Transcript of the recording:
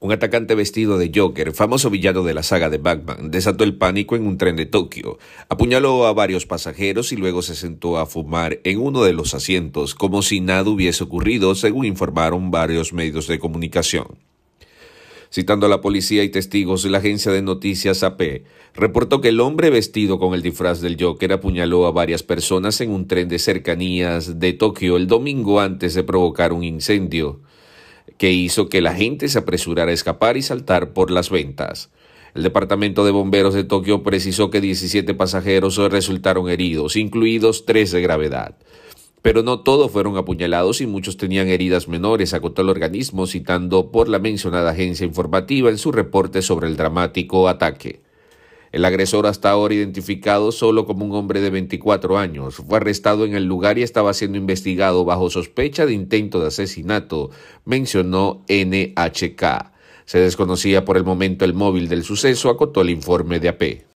un atacante vestido de Joker, famoso villano de la saga de Batman, desató el pánico en un tren de Tokio, apuñaló a varios pasajeros y luego se sentó a fumar en uno de los asientos, como si nada hubiese ocurrido, según informaron varios medios de comunicación. Citando a la policía y testigos, la agencia de noticias AP reportó que el hombre vestido con el disfraz del Joker apuñaló a varias personas en un tren de cercanías de Tokio el domingo antes de provocar un incendio que hizo que la gente se apresurara a escapar y saltar por las ventas. El Departamento de Bomberos de Tokio precisó que 17 pasajeros resultaron heridos, incluidos tres de gravedad. Pero no todos fueron apuñalados y muchos tenían heridas menores, acotó el organismo citando por la mencionada agencia informativa en su reporte sobre el dramático ataque. El agresor hasta ahora identificado solo como un hombre de 24 años fue arrestado en el lugar y estaba siendo investigado bajo sospecha de intento de asesinato, mencionó NHK. Se desconocía por el momento el móvil del suceso, acotó el informe de AP.